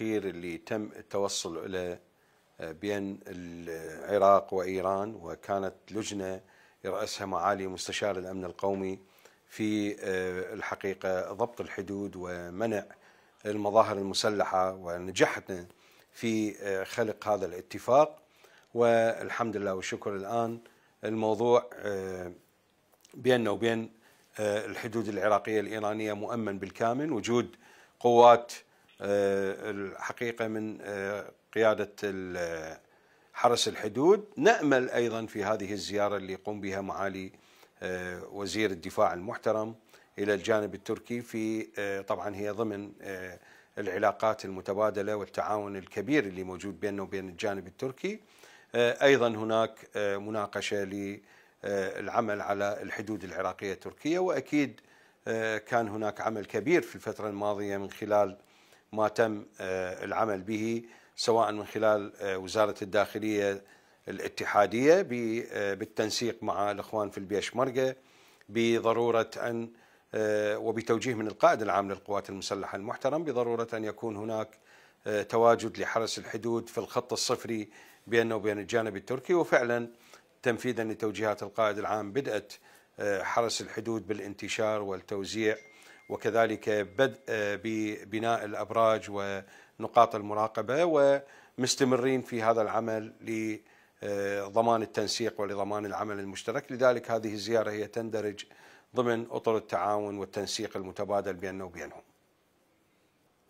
التفكير اللي تم التوصل إلى آه، بين العراق وإيران وكانت لجنة يرأسها معالي مستشار الأمن القومي في آه، الحقيقة ضبط الحدود ومنع المظاهر المسلحة ونجحتنا في آه، خلق هذا الاتفاق والحمد لله والشكر الآن الموضوع بيننا وبين الحدود العراقية الإيرانية مؤمن بالكامل وجود قوات آه، الحقيقة من آه، قيادة حرس الحدود نأمل أيضا في هذه الزيارة اللي يقوم بها معالي آه، وزير الدفاع المحترم إلى الجانب التركي في طبعا هي ضمن العلاقات المتبادلة والتعاون الكبير اللي موجود بيننا وبين الجانب التركي أيضا هناك مناقشة للعمل على الحدود العراقية التركية وأكيد كان هناك عمل كبير في الفترة الماضية من خلال ما تم آه، العمل به سواء من خلال آه، وزارة الداخلية الاتحادية آه، بالتنسيق مع الإخوان في البيشمركة بضرورة أن وبتوجيه من القائد العام للقوات المسلحة المحترم بضرورة أن يكون هناك تواجد لحرس الحدود في الخط الصفري بينه وبين الجانب التركي وفعلا تنفيذا لتوجيهات القائد العام بدأت حرس الحدود بالانتشار والتوزيع وكذلك بدء آه، ببناء الابراج ونقاط المراقبه ومستمرين في هذا العمل لضمان آه، التنسيق ولضمان العمل المشترك، لذلك هذه الزياره هي تندرج ضمن اطر التعاون والتنسيق المتبادل بيننا وبينهم.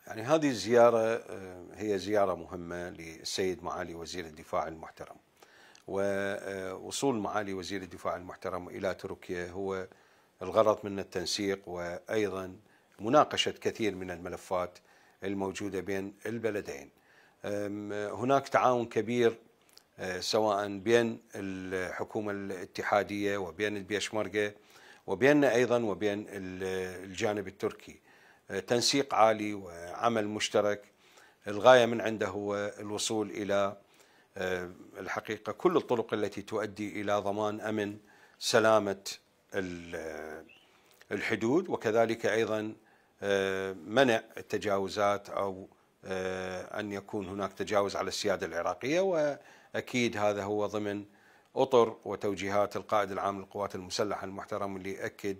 يعني هذه الزياره آه، هي زياره مهمه للسيد معالي وزير الدفاع المحترم. ووصول معالي وزير الدفاع المحترم الى تركيا هو الغرض من التنسيق وأيضا مناقشة كثير من الملفات الموجودة بين البلدين هناك تعاون كبير أه، سواء بين الحكومة الاتحادية وبين البيشمركة وبيننا أيضا وبين الجانب التركي أه، تنسيق عالي وعمل مشترك الغاية من عنده هو الوصول إلى أه، الحقيقة كل الطرق التي تؤدي إلى ضمان أمن سلامة الحدود وكذلك ايضا آه، منع التجاوزات او آه، ان يكون هناك تجاوز على السياده العراقيه واكيد هذا هو ضمن اطر وتوجيهات القائد العام للقوات المسلحه المحترم اللي ياكد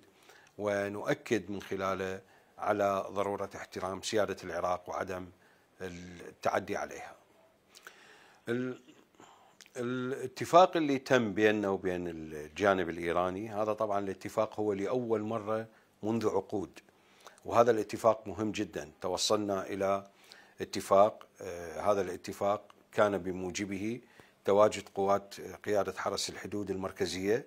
ونؤكد من خلاله على ضروره احترام سياده العراق وعدم التعدي عليها. الاتفاق اللي تم بيننا وبين الجانب الايراني هذا طبعا الاتفاق هو لاول مره منذ عقود وهذا الاتفاق مهم جدا توصلنا الى اتفاق آه، هذا الاتفاق كان بموجبه تواجد قوات آه، قياده حرس الحدود المركزيه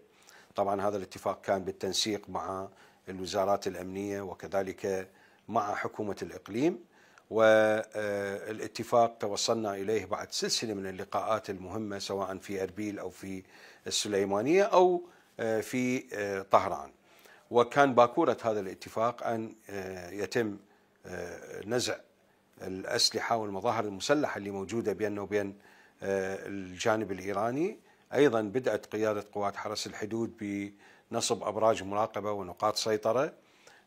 طبعا هذا الاتفاق كان بالتنسيق مع الوزارات الامنيه وكذلك مع حكومه الاقليم والاتفاق توصلنا إليه بعد سلسلة من اللقاءات المهمة سواء في أربيل أو في السليمانية أو آه، في آه، طهران وكان باكورة هذا الاتفاق أن آه، يتم نزع الأسلحة والمظاهر المسلحة اللي موجودة بيننا وبين الجانب الإيراني أيضا بدأت قيادة قوات حرس الحدود بنصب أبراج مراقبة ونقاط سيطرة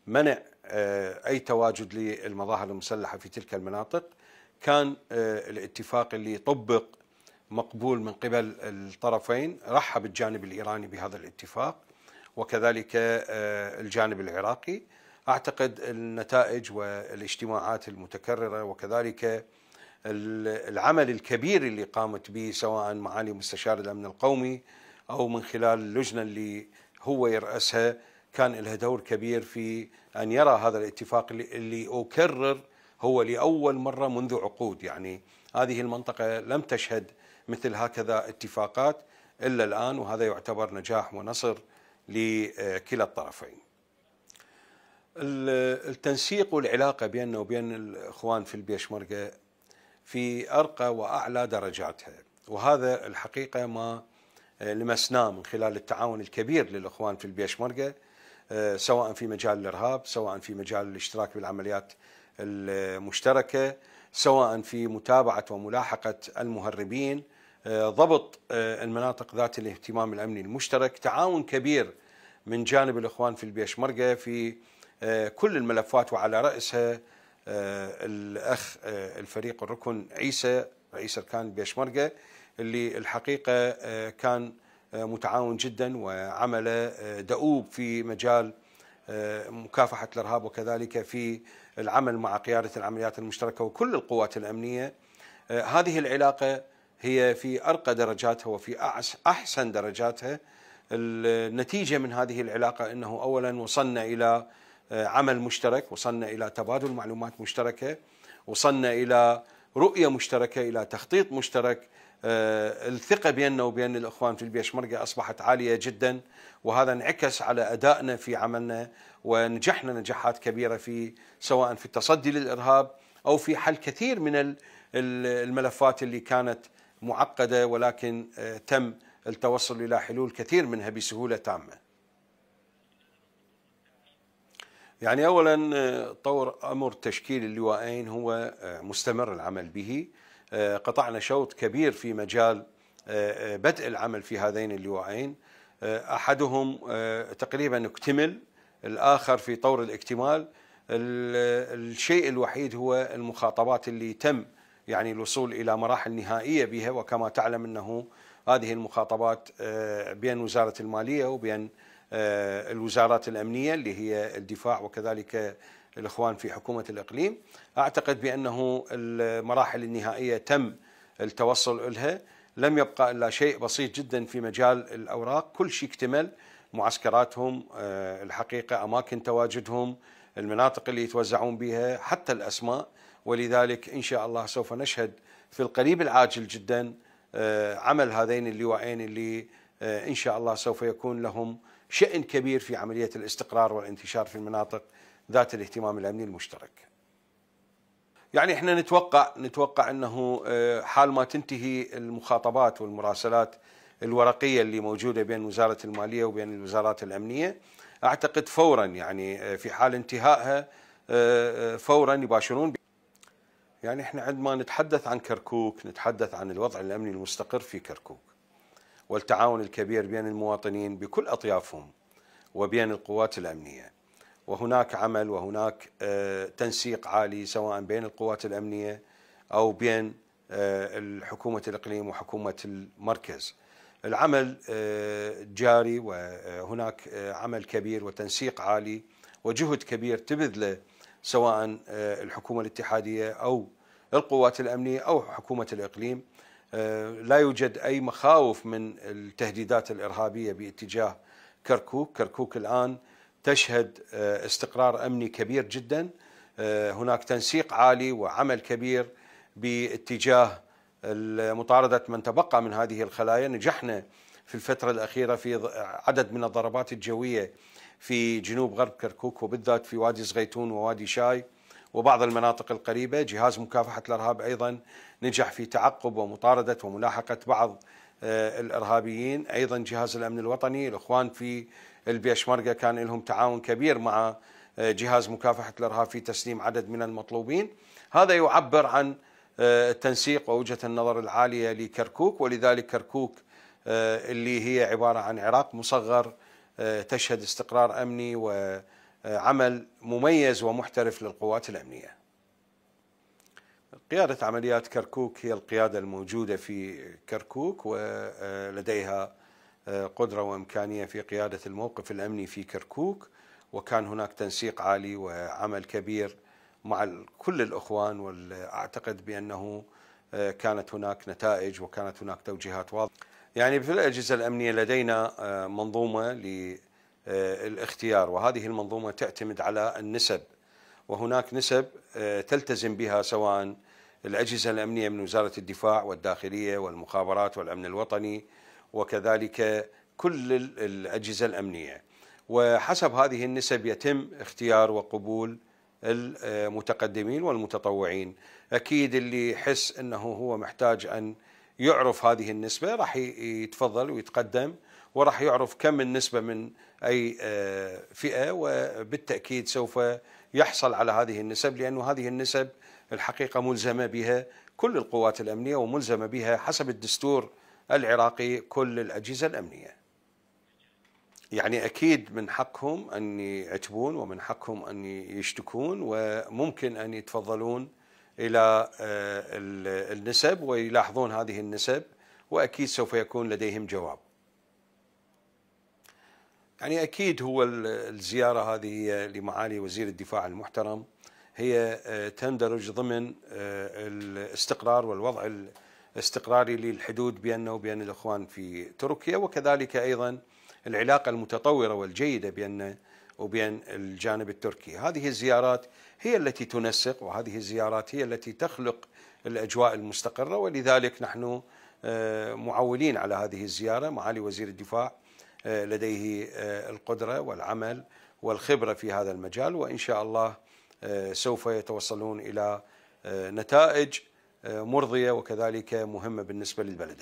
منع آه، اي تواجد للمظاهر المسلحه في تلك المناطق كان آه، الاتفاق اللي طبق مقبول من قبل الطرفين رحب الجانب الايراني بهذا الاتفاق وكذلك آه، الجانب العراقي اعتقد النتائج والاجتماعات المتكرره وكذلك العمل الكبير اللي قامت به سواء معالي مستشار الامن القومي او من خلال اللجنه اللي هو يرأسها كان لها دور كبير في أن يرى هذا الاتفاق اللي أكرر هو لأول مرة منذ عقود يعني هذه المنطقة لم تشهد مثل هكذا اتفاقات إلا الآن وهذا يعتبر نجاح ونصر لكلا الطرفين التنسيق والعلاقة بيننا وبين الإخوان في البيشمركة في أرقى وأعلى درجاتها وهذا الحقيقة ما آه، لمسناه من خلال التعاون الكبير للإخوان في البيشمركة آه، سواء في مجال الارهاب، سواء في مجال الاشتراك بالعمليات المشتركه، سواء في متابعه وملاحقه المهربين، آه، ضبط آه، المناطق ذات الاهتمام الامني المشترك، تعاون كبير من جانب الاخوان في البيشمركه في كل الملفات وعلى راسها الاخ الفريق الركن عيسى رئيس اركان البيشمركه اللي الحقيقه كان متعاون جدا وعمله آه، دؤوب في مجال آه، مكافحة الإرهاب وكذلك في العمل مع قيادة العمليات المشتركة وكل القوات الأمنية آه، هذه العلاقة هي في أرقى درجاتها وفي أحسن درجاتها النتيجة من هذه العلاقة أنه أولا وصلنا إلى عمل مشترك وصلنا إلى تبادل معلومات مشتركة وصلنا إلى رؤية مشتركة إلى تخطيط مشترك آه، الثقة بيننا وبين الإخوان في البيشمركة أصبحت عالية جدا وهذا انعكس على أدائنا في عملنا ونجحنا نجاحات كبيرة في سواء في التصدي للإرهاب أو في حل كثير من الملفات اللي كانت معقدة ولكن آه، تم التوصل إلى حلول كثير منها بسهولة تامة يعني اولا آه، طور امر تشكيل اللواءين هو مستمر العمل به آه، قطعنا شوط كبير في مجال آه، آه، بدء العمل في هذين اللواءين احدهم تقريبا اكتمل الاخر في طور الاكتمال الشيء الوحيد هو المخاطبات اللي تم يعني الوصول الى مراحل نهائيه بها وكما تعلم انه هذه المخاطبات بين وزاره الماليه وبين آه، الوزارات الأمنية اللي هي الدفاع وكذلك الإخوان في حكومة الإقليم أعتقد بأنه المراحل النهائية تم التوصل إليها لم يبقى إلا شيء بسيط جدا في مجال الأوراق كل شيء اكتمل معسكراتهم آه، الحقيقة أماكن تواجدهم المناطق اللي يتوزعون بها حتى الأسماء ولذلك إن شاء الله سوف نشهد في القريب العاجل جدا آه، عمل هذين اللواءين اللي إن شاء الله سوف يكون لهم شأن كبير في عملية الاستقرار والانتشار في المناطق ذات الاهتمام الأمني المشترك يعني احنا نتوقع نتوقع انه آه، حال ما تنتهي المخاطبات والمراسلات الورقيه اللي موجوده بين وزاره الماليه وبين الوزارات الامنيه اعتقد فورا يعني آه، في حال انتهائها آه، فورا يباشرون يعني احنا عندما نتحدث عن كركوك نتحدث عن الوضع الامني المستقر في كركوك والتعاون الكبير بين المواطنين بكل اطيافهم وبين القوات الامنيه. وهناك عمل وهناك آه، تنسيق عالي سواء بين القوات الامنيه او بين آه، حكومه الاقليم وحكومه المركز. العمل آه، جاري وهناك عمل كبير وتنسيق عالي وجهد كبير تبذله سواء الحكومه الاتحاديه او القوات الامنيه او حكومه الاقليم آه، لا يوجد أي مخاوف من التهديدات الإرهابية باتجاه كركوك كركوك الآن تشهد آه، استقرار أمني كبير جدا آه، هناك تنسيق عالي وعمل كبير باتجاه مطاردة من تبقى من هذه الخلايا نجحنا في الفترة الأخيرة في عدد من الضربات الجوية في جنوب غرب كركوك وبالذات في وادي زغيتون ووادي شاي وبعض المناطق القريبة جهاز مكافحة الإرهاب أيضا نجح في تعقب ومطاردة وملاحقة بعض آه، الإرهابيين أيضا جهاز الأمن الوطني الإخوان في البيشمركة كان لهم تعاون كبير مع آه، جهاز مكافحة الإرهاب في تسليم عدد من المطلوبين هذا يعبر عن آه، التنسيق ووجهة النظر العالية لكركوك ولذلك كركوك اللي هي عبارة عن عراق مصغر تشهد استقرار أمني و آه، عمل مميز ومحترف للقوات الامنيه. قياده عمليات كركوك هي القياده الموجوده في كركوك ولديها آه، آه، قدره وامكانيه في قياده الموقف الامني في كركوك وكان هناك تنسيق عالي وعمل كبير مع كل الاخوان واعتقد بانه كانت هناك نتائج وكانت هناك توجيهات واضحه. يعني في الاجهزه الامنيه لدينا منظومه ل آه، الاختيار وهذه المنظومة تعتمد على النسب وهناك نسب آه، تلتزم بها سواء الأجهزة الأمنية من وزارة الدفاع والداخلية والمخابرات والأمن الوطني وكذلك كل الأجهزة الأمنية وحسب هذه النسب يتم اختيار وقبول المتقدمين والمتطوعين أكيد اللي يحس أنه هو محتاج أن يعرف هذه النسبة راح يتفضل ويتقدم وراح يعرف كم النسبة من أي آه، فئة وبالتأكيد سوف يحصل على هذه النسب لأن هذه النسب الحقيقة ملزمة بها كل القوات الأمنية وملزمة بها حسب الدستور العراقي كل الأجهزة الأمنية يعني أكيد من حقهم أن يعتبون ومن حقهم أن يشتكون وممكن أن يتفضلون إلى آه، النسب ويلاحظون هذه النسب وأكيد سوف يكون لديهم جواب يعني اكيد هو الزياره هذه لمعالي وزير الدفاع المحترم هي آه، تندرج ضمن آه، الاستقرار والوضع الاستقراري للحدود بيننا وبين الاخوان في تركيا وكذلك ايضا العلاقه المتطوره والجيده بيننا وبين الجانب التركي، هذه الزيارات هي التي تنسق وهذه الزيارات هي التي تخلق الاجواء المستقره ولذلك نحن آه، معولين على هذه الزياره معالي وزير الدفاع آه، لديه آه، القدرة والعمل والخبرة في هذا المجال وإن شاء الله آه، سوف يتوصلون إلى نتائج مرضية وكذلك مهمة بالنسبة للبلدين